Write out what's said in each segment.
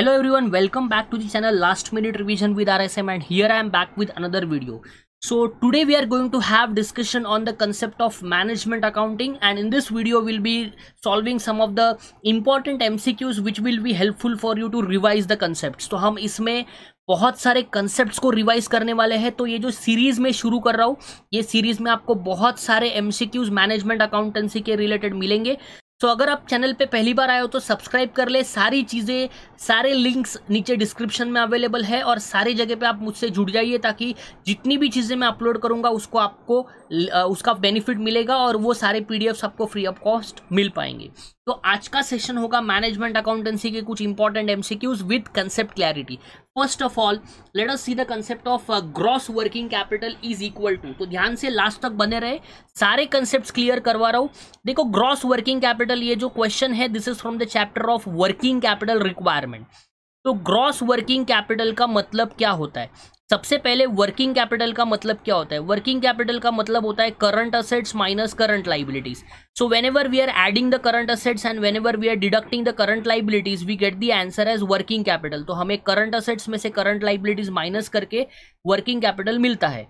hello everyone welcome back to the channel last minute revision with RSM and here I am back with another video so today we are going to have discussion on the concept of management accounting and in this video will be solving some of the important MCQs which will be helpful for you to revise the concept तो हम इसमें बहुत सारे concept को revise करने वाले हैं तो ये जो सीरीज में शुरू कर रहा हूँ ये सीरीज में आपको बहुत सारे M C Qs management accountancy के रिलेटेड मिलेंगे सो तो अगर आप चैनल पे पहली बार आए हो तो सब्सक्राइब कर ले सारी चीज़ें सारे लिंक्स नीचे डिस्क्रिप्शन में अवेलेबल है और सारी जगह पे आप मुझसे जुड़ जाइए ताकि जितनी भी चीज़ें मैं अपलोड करूँगा उसको आपको उसका बेनिफिट मिलेगा और वो सारे पी आपको फ्री ऑफ कॉस्ट मिल पाएंगे तो आज का सेशन होगा मैनेजमेंट अकाउंटेंसी के कुछ important MCQs with concept clarity first of all let us see the concept of gross working capital is equal to तो ध्यान से लास्ट तक बने रहे सारे कंसेप्ट क्लियर करवा रहा हूं देखो ग्रॉस वर्किंग कैपिटल ये जो क्वेश्चन है this is from the chapter of working capital requirement तो ग्रॉस वर्किंग कैपिटल का मतलब क्या होता है सबसे पहले वर्किंग कैपिटल का मतलब क्या होता है वर्किंग कैपिटल का मतलब होता है current assets minus current liabilities so whenever we are adding the current assets and whenever we are deducting the current liabilities we get the answer as working capital तो हमें current assets में से current liabilities minus करके working capital मिलता है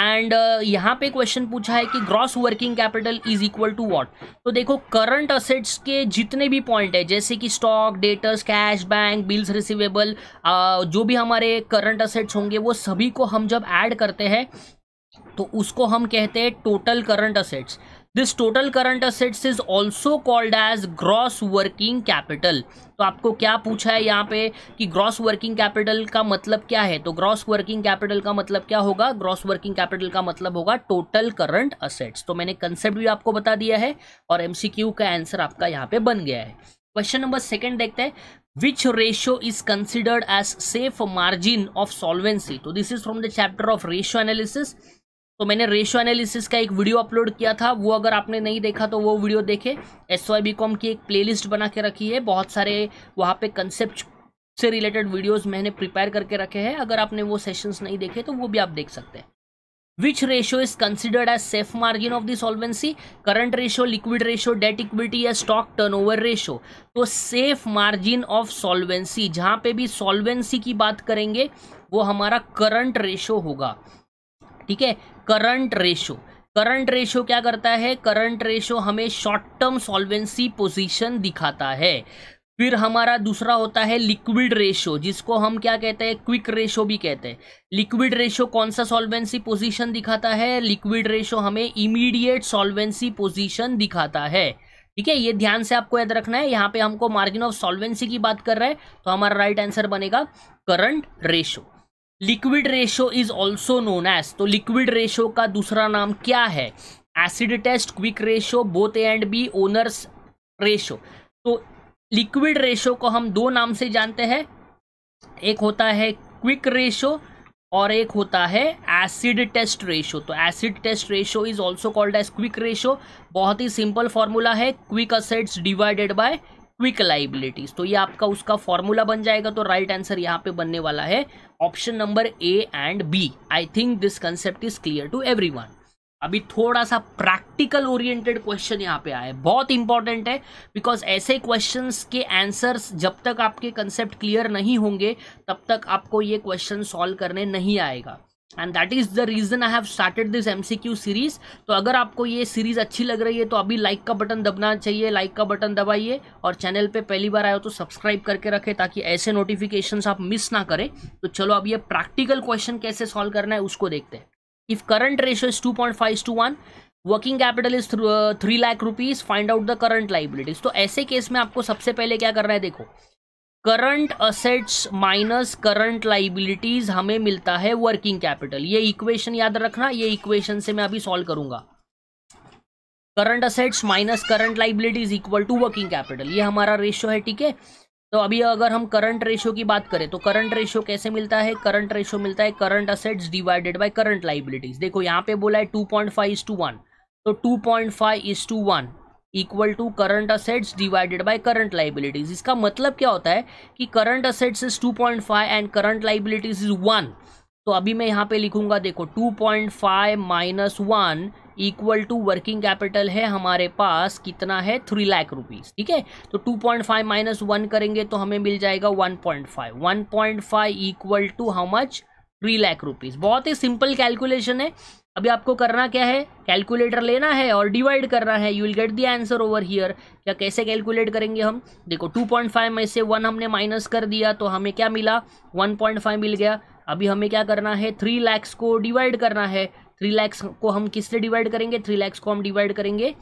and uh, यहाँ पे question पूछा है कि gross working capital is equal to what तो देखो करंट असेट्स के जितने भी पॉइंट है जैसे कि stock debtors cash bank bills receivable जो भी हमारे करंट असेट्स होंगे वो सभी को हम जब ऐड करते हैं तो उसको हम कहते हैं total current assets this total current assets is also called as gross working capital तो आपको क्या पूछा है यहाँ पे कि ग्रॉस वर्किंग कैपिटल का मतलब क्या है तो ग्रॉस वर्किंग कैपिटल का मतलब क्या होगा ग्रॉस वर्किंग कैपिटल का मतलब होगा टोटल करंट असेट्स तो मैंने कंसेप्ट भी आपको बता दिया है और एमसीक्यू का आंसर आपका यहाँ पे बन गया है क्वेश्चन नंबर सेकंड देखते हैं which ratio is considered as safe margin of solvency so तो this is from the chapter of ratio analysis तो मैंने रेशो एनालिसिस का एक वीडियो अपलोड किया था वो अगर आपने नहीं देखा तो वो वीडियो देखे एस वाई बी कॉम की एक प्लेलिस्ट बना के रखी है बहुत सारे वहाँ पे कंसेप्ट से रिलेटेड वीडियोस मैंने प्रिपेयर करके रखे हैं अगर आपने वो सेशंस नहीं देखे तो वो भी आप देख सकते हैं which ratio is considered as safe margin of the solvency current ratio liquid ratio debt equity या टर्न ओवर रेशो तो सेफ मार्जिन ऑफ solvency जहाँ पे भी solvency की बात करेंगे वो हमारा करंट रेशो होगा ठीक है करंट रेशो करंट रेशो क्या करता है करंट रेशो हमें शॉर्ट टर्म सॉल्वेंसी पोजीशन दिखाता है फिर हमारा दूसरा होता है लिक्विड रेशो जिसको हम क्या कहते हैं क्विक रेशो भी कहते हैं लिक्विड रेशो कौन सा सॉल्वेंसी पोजीशन दिखाता है लिक्विड रेशो हमें इमीडिएट सॉल्वेंसी पोजीशन दिखाता है ठीक है ये ध्यान से आपको याद रखना है यहाँ पे हमको मार्जिन ऑफ सॉल्वेंसी की बात कर रहे हैं तो हमारा राइट आंसर बनेगा current ratio liquid ratio is also known as तो लिक्विड रेशो का दूसरा नाम क्या है acid test quick ratio both A and B owners ratio तो लिक्विड रेशो को हम दो नाम से जानते हैं एक होता है क्विक रेशो और एक होता है एसिड टेस्ट रेशो तो acid test ratio is also called as quick ratio बहुत ही सिंपल फॉर्मूला है quick assets divided by quick liabilities तो ये आपका उसका फॉर्मूला बन जाएगा तो राइट आंसर यहाँ पे बनने वाला है option number A and B I think this concept is clear to every अभी थोड़ा सा प्रैक्टिकल ओरिएंटेड क्वेश्चन यहाँ पे आया है बहुत इंपॉर्टेंट है बिकॉज ऐसे क्वेश्चंस के आंसर्स जब तक आपके कंसेप्ट क्लियर नहीं होंगे तब तक आपको ये क्वेश्चन सॉल्व करने नहीं आएगा and that is the reason I have started this M series तो अगर आपको ये सीरीज़ अच्छी लग रही है तो अभी लाइक का बटन दबना चाहिए लाइक का बटन दबाइए और चैनल पे पहली बार आए हो तो सब्सक्राइब करके रखें ताकि ऐसे नोटिफिकेशंस आप मिस ना करें तो चलो अब ये प्रैक्टिकल क्वेश्चन कैसे सॉल्व करना है उसको देखते हैं if current ratio is two point five to one working capital is three lakh rupees find out the current liabilities तो ऐसे केस में आपको सबसे पहले क्या करना है देखो current assets minus current liabilities हमें मिलता है वर्किंग कैपिटल ये इक्वेशन याद रखना ये इक्वेशन से मैं अभी सॉल्व करूंगा current assets minus current liabilities equal to working capital ये हमारा रेशियो है ठीक है तो अभी अगर हम करंट रेशियो की बात करें तो करंट रेशियो कैसे मिलता है करंट रेशियो मिलता है current assets divided by current liabilities देखो यहाँ पे बोला है two point five is to one तो two point five is to one equal to current assets divided by current liabilities इसका मतलब क्या होता है कि current assets is 2.5 and current liabilities is one तो अभी मैं यहाँ पे लिखूंगा देखो 2.5 point five minus one equal to working capital है हमारे पास कितना है थ्री लाख रुपीज़ ठीक है तो two point five minus one करेंगे तो हमें मिल जाएगा one point five one point five equal to how much three lakh rupees बहुत ही सिंपल कैलकुलेशन है अभी आपको करना क्या है कैलकुलेटर लेना है और डिवाइड करना है you will get the answer over here क्या कैसे कैलकुलेट करेंगे हम देखो 2.5 में से वन हमने माइनस कर दिया तो हमें क्या मिला 1.5 मिल गया अभी हमें क्या करना है थ्री लैक्स को डिवाइड करना है थ्री लैक्स को हम किससे डिवाइड करेंगे थ्री लैक्स को हम डिवाइड करेंगे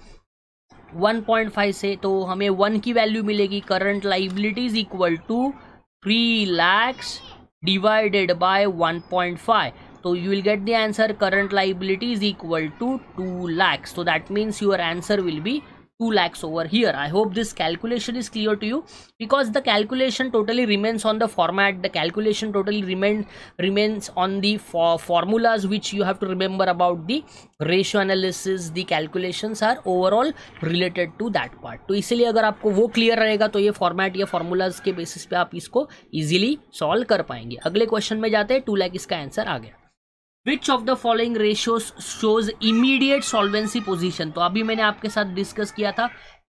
1.5 से तो हमें वन की वैल्यू मिलेगी current liabilities equal to three lakhs divided by one तो you will get the answer current liability is equal to two lakhs तो that means your answer will be two lakhs over here I hope this calculation is clear to you because the calculation totally remains on the format the calculation totally remain remains on the formulas which you have to remember about the ratio analysis the calculations are overall related to that part तो इसीलिए अगर आपको वो clear रहेगा तो ये format या formulas के बेसिस पे आप इसको ईजिली सॉल्व कर पाएंगे अगले क्वेश्चन में जाते हैं टू लैक इसका आंसर आ गया which of the following ratio shows immediate solvency position तो अभी मैंने आपके साथ डिस्कस किया था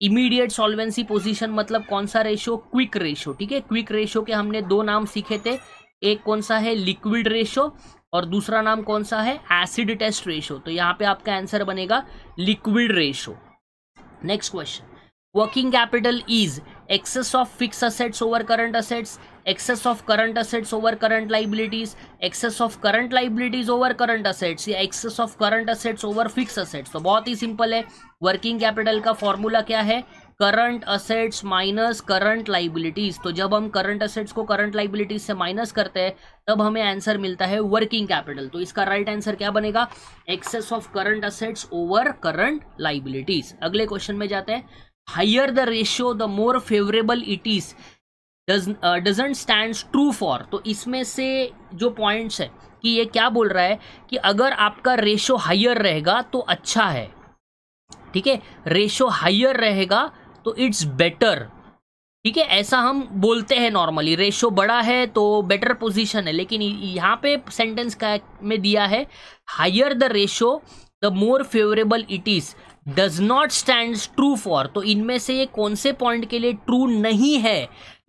इमीडिएट सॉल्वेंसी पोजिशन मतलब कौन सा रेशियो क्विक रेशियो ठीक है क्विक रेशियो के हमने दो नाम सीखे थे एक कौन सा है लिक्विड रेशियो और दूसरा नाम कौन सा है एसिड टेस्ट रेशियो तो यहाँ पे आपका आंसर बनेगा liquid ratio next question working capital is excess of fix assets over current assets excess of current assets over current liabilities excess of current liabilities over current assets या excess of current assets over fix assets तो बहुत ही simple है working capital का formula क्या है current assets minus current liabilities तो जब हम करंट असेट्स को करंट लाइबिलिटीज से माइनस करते हैं तब हमें आंसर मिलता है वर्किंग कैपिटल तो इसका राइट right आंसर क्या बनेगा excess of current assets over current liabilities अगले क्वेश्चन में जाते हैं higher the ratio the more favourable it is doesn't stand true for तो इसमें से जो पॉइंट्स है कि ये क्या बोल रहा है कि अगर आपका रेशो हायर रहेगा तो अच्छा है ठीक है रेशो हायर रहेगा तो इट्स बेटर ठीक है ऐसा हम बोलते हैं नॉर्मली रेशो बड़ा है तो बेटर पोजीशन है लेकिन यहाँ पे सेंटेंस का में दिया है higher the ratio the more favourable it is does not stand true for तो इनमें से ये कौन से पॉइंट के लिए ट्रू नहीं है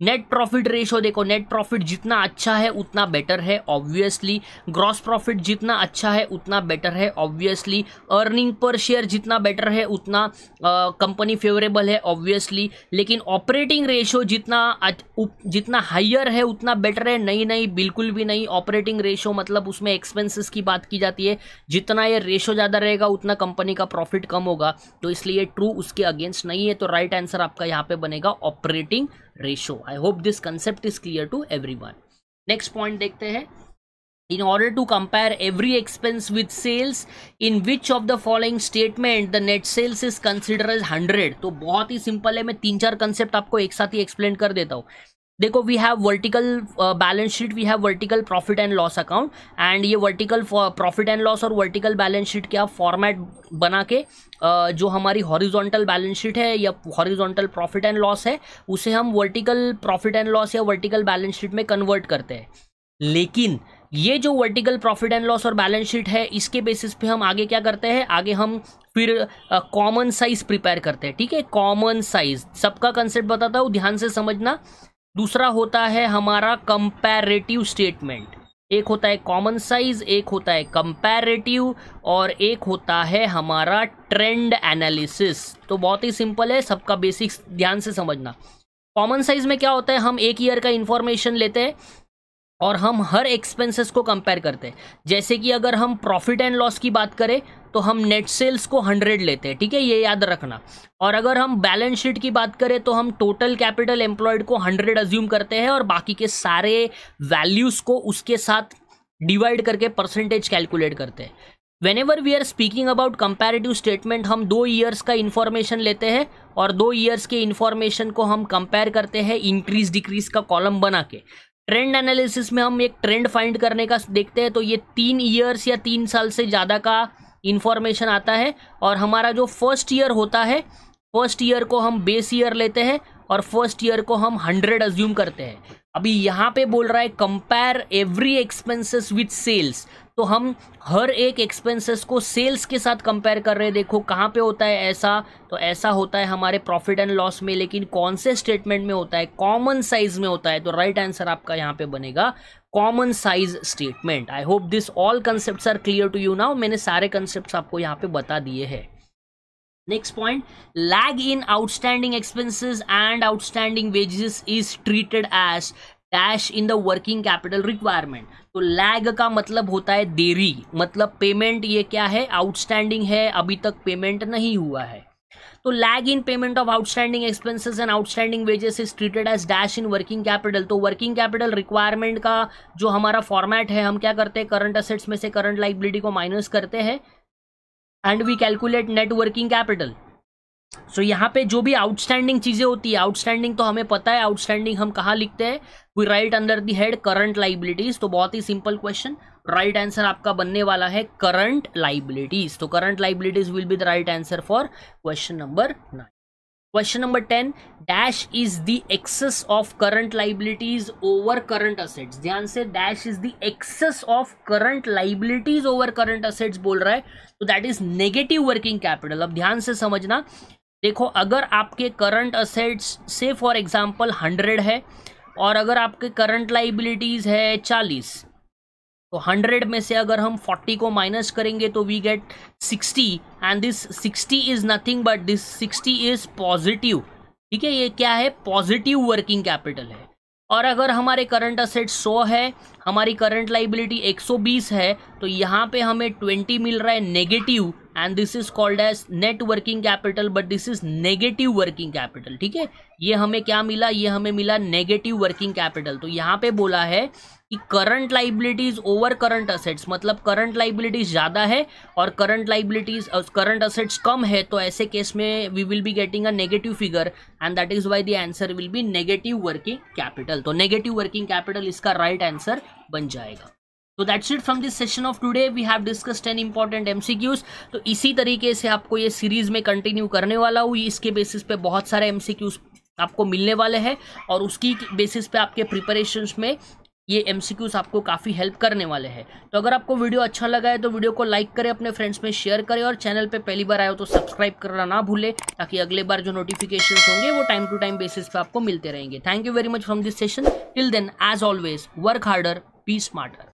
नेट प्रॉफिट रेशो देखो नेट प्रॉफिट जितना अच्छा है उतना बेटर है ऑब्वियसली ग्रॉस प्रॉफिट जितना अच्छा है उतना बेटर है ऑब्वियसली अर्निंग पर शेयर जितना बेटर है उतना कंपनी फेवरेबल है ऑब्वियसली लेकिन ऑपरेटिंग रेशो जितना जितना हाइयर है उतना बेटर है नहीं नहीं बिल्कुल भी नहीं ऑपरेटिंग रेशो मतलब उसमें एक्सपेंसिस की बात की जाती है जितना ये रेशो ज़्यादा रहेगा उतना कंपनी का प्रॉफिट कम होगा तो इसलिए ट्रू उसके अगेंस्ट नहीं है तो राइट आंसर आपका यहाँ पर बनेगा operating ratio I hope this concept is clear to everyone next point देखते हैं in order to compare every expense with sales in which of the following statement the net sales is consider as hundred तो बहुत ही simple है मैं तीन चार concept आपको एक साथ ही एक्सप्लेन कर देता हूँ देखो we have vertical balance sheet we have vertical profit and loss account and ये वर्टिकल प्रॉफिट एंड लॉस और वर्टिकल बैलेंस शीट के आप फॉर्मेट बना के uh, जो हमारी हॉरिजॉन्टल बैलेंस शीट है या हॉरिजॉन्टल प्रॉफिट एंड लॉस है उसे हम वर्टिकल प्रॉफिट एंड लॉस या वर्टिकल बैलेंस शीट में कन्वर्ट करते हैं लेकिन ये जो वर्टिकल प्रॉफिट एंड लॉस और बैलेंस शीट है इसके बेसिस पे हम आगे क्या करते हैं आगे हम फिर कॉमन साइज प्रिपेयर करते हैं ठीक है कॉमन साइज सबका कंसेप्ट बताता हूँ ध्यान से समझना दूसरा होता है हमारा कंपैरेटिव स्टेटमेंट एक होता है कॉमन साइज एक होता है कंपैरेटिव और एक होता है हमारा ट्रेंड एनालिसिस तो बहुत ही सिंपल है सबका बेसिक्स ध्यान से समझना कॉमन साइज में क्या होता है हम एक ईयर का इंफॉर्मेशन लेते हैं और हम हर एक्सपेंसेस को कंपेयर करते हैं जैसे कि अगर हम प्रॉफिट एंड लॉस की बात करें तो हम नेट सेल्स को हंड्रेड लेते हैं ठीक है ये याद रखना और अगर हम बैलेंस शीट की बात करें तो हम टोटल कैपिटल एम्प्लॉयड को हंड्रेड अज्यूम करते हैं और बाकी के सारे वैल्यूज़ को उसके साथ डिवाइड करके परसेंटेज कैलकुलेट करते हैं whenever we are speaking about comparative statement हम दो ईयर्स का इन्फॉर्मेशन लेते हैं और दो ईयर्स के इन्फॉर्मेशन को हम कंपेयर करते हैं इंक्रीज डिक्रीज का कॉलम बना के ट्रेंड एनालिसिस में हम एक ट्रेंड फाइंड करने का देखते हैं तो ये तीन ईयर्स या तीन साल से ज़्यादा का इन्फॉर्मेशन आता है और हमारा जो फर्स्ट ईयर होता है फर्स्ट ईयर को हम बेस ईयर लेते हैं और फर्स्ट ईयर को हम हंड्रेड अज्यूम करते हैं अभी यहाँ पे बोल रहा है compare every expenses with sales तो हम हर एक एक्सपेंसेस को सेल्स के साथ कंपेयर कर रहे हैं देखो कहाँ पे होता है ऐसा तो ऐसा होता है हमारे प्रॉफिट एंड लॉस में लेकिन कौन से स्टेटमेंट में होता है कॉमन साइज में होता है तो राइट right आंसर आपका यहाँ पे बनेगा common size statement I hope this all concept are clear to you now मैंने सारे कंसेप्ट आपको यहाँ पे बता दिए हैं next point lag in outstanding expenses and outstanding wages is treated as dash in the working capital requirement तो lag का मतलब होता है देरी मतलब पेमेंट ये क्या है आउटस्टैंडिंग है अभी तक पेमेंट नहीं हुआ है तो lag in payment of outstanding expenses and outstanding wages is treated as dash in working capital तो वर्किंग कैपिटल रिक्वायरमेंट का जो हमारा फॉर्मेट है हम क्या करते हैं करंट असेट्स में से करंट लाइबिलिटी को माइनस करते हैं and we calculate net working capital so यहाँ पे जो भी आउटस्टैंडिंग चीज़ें होती है आउटस्टैंडिंग तो हमें पता है आउटस्टैंडिंग हम कहाँ लिखते हैं we write under the head current liabilities तो बहुत ही सिंपल क्वेश्चन राइट आंसर आपका बनने वाला है करंट लाइबिलिटीज तो current liabilities will be the right answer for question number nine question number ten dash is the excess of current liabilities over current assets ध्यान से dash is the excess of current liabilities over current assets बोल रहा है तो that is negative working capital अब ध्यान से समझना देखो अगर आपके करंट असेट्स से फॉर एग्जाम्पल हंड्रेड है और अगर आपके करंट लाइबिलिटीज है चालीस तो 100 में से अगर हम 40 को माइनस करेंगे तो we get 60 and this 60 is nothing but this 60 is positive ठीक है ये क्या है पॉजिटिव वर्किंग कैपिटल है और अगर हमारे करंट असेट 100 है हमारी करंट लाइबिलिटी 120 है तो यहाँ पे हमें 20 मिल रहा है negative and this is called as net working capital but this is negative working capital ठीक है ये हमें क्या मिला ये हमें मिला नेगेटिव वर्किंग कैपिटल तो यहाँ पे बोला है कि current liabilities over current assets मतलब करंट लाइबिलिटीज ज़्यादा है और करंट लाइबिलिटीज करंट असेट्स कम है तो ऐसे केस में we will be getting a negative figure and that is why the answer will be negative working capital तो नेगेटिव वर्किंग कैपिटल इसका राइट right आंसर बन जाएगा तो that's it from this session of today we have discuss ten important MCQs तो इसी तरीके से आपको ये सीरीज में कंटिन्यू करने वाला हूँ इसके बेसिस पे बहुत सारे एमसीक्यूज आपको मिलने वाले हैं और उसकी बेसिस पे आपके प्रिपरेशंस में ये एमसीक्यूज आपको काफ़ी हेल्प करने वाले हैं तो अगर आपको वीडियो अच्छा लगा है तो वीडियो को लाइक करें अपने फ्रेंड्स में शेयर करें और चैनल पर पहली बार आए हो तो सब्सक्राइब करना ना भूलें ताकि अगले बार जो नोटिफिकेशन होंगे वो टाइम टू टाइम बेसिस पे आपको मिलते रहेंगे thank you very much from this session till then as always work harder be smarter